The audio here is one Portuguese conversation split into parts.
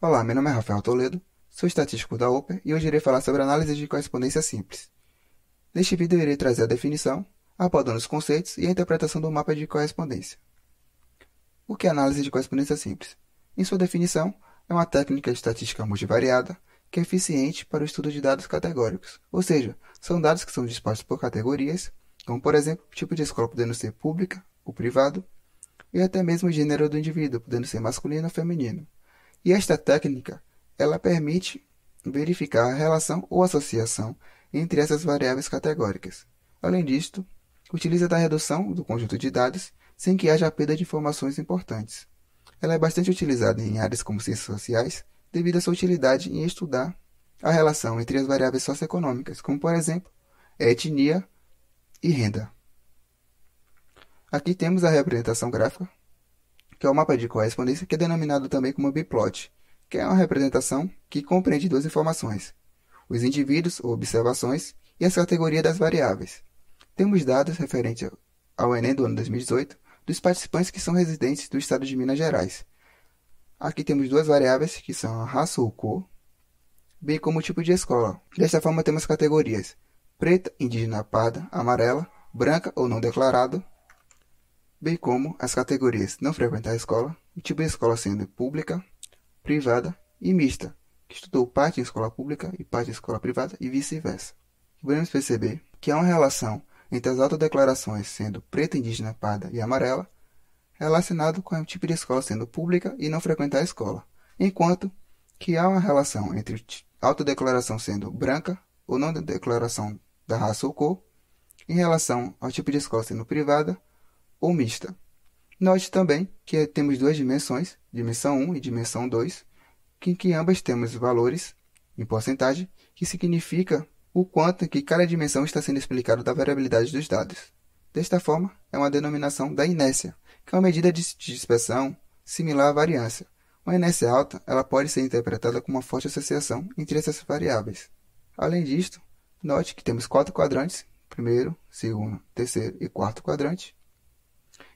Olá, meu nome é Rafael Toledo, sou estatístico da OPER e hoje irei falar sobre análise de correspondência simples. Neste vídeo irei trazer a definição, abordando os conceitos e a interpretação do mapa de correspondência. O que é análise de correspondência simples? Em sua definição, é uma técnica de estatística multivariada que é eficiente para o estudo de dados categóricos, ou seja, são dados que são dispostos por categorias, como por exemplo, o tipo de escola podendo ser pública ou privado, e até mesmo o gênero do indivíduo, podendo ser masculino ou feminino. E esta técnica, ela permite verificar a relação ou associação entre essas variáveis categóricas. Além disto, utiliza da redução do conjunto de dados sem que haja perda de informações importantes. Ela é bastante utilizada em áreas como ciências sociais devido à sua utilidade em estudar a relação entre as variáveis socioeconômicas, como por exemplo, etnia e renda. Aqui temos a representação gráfica que é o mapa de correspondência, que é denominado também como biplot, que é uma representação que compreende duas informações, os indivíduos ou observações e as categorias das variáveis. Temos dados referentes ao Enem do ano 2018 dos participantes que são residentes do estado de Minas Gerais. Aqui temos duas variáveis, que são a raça ou cor, bem como o tipo de escola. Desta forma temos categorias preta, indígena parda, amarela, branca ou não declarado, bem como as categorias não frequentar a escola, o tipo de escola sendo pública, privada e mista, que estudou parte em escola pública e parte em escola privada e vice-versa. Podemos perceber que há uma relação entre as autodeclarações sendo preta, indígena, parda e amarela, relacionado com o tipo de escola sendo pública e não frequentar a escola, enquanto que há uma relação entre autodeclaração sendo branca ou não declaração da raça ou cor, em relação ao tipo de escola sendo privada ou mista. Note também que temos duas dimensões, dimensão 1 e dimensão 2, em que ambas temos valores em porcentagem, que significa o quanto que cada dimensão está sendo explicado da variabilidade dos dados. Desta forma, é uma denominação da inércia, que é uma medida de dispersão similar à variância. Uma inércia alta ela pode ser interpretada como uma forte associação entre essas variáveis. Além disto, note que temos quatro quadrantes, primeiro, segundo, terceiro e quarto quadrante,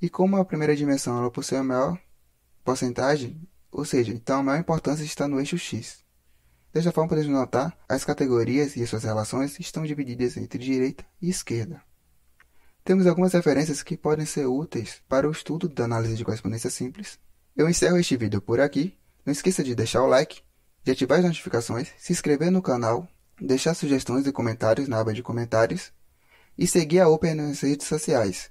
e como a primeira dimensão ela possui a maior porcentagem, ou seja, então a maior importância está no eixo X. Desta forma, podemos notar as categorias e suas relações estão divididas entre direita e esquerda. Temos algumas referências que podem ser úteis para o estudo da análise de correspondência simples. Eu encerro este vídeo por aqui. Não esqueça de deixar o like, de ativar as notificações, se inscrever no canal, deixar sugestões e comentários na aba de comentários e seguir a Open nas redes sociais.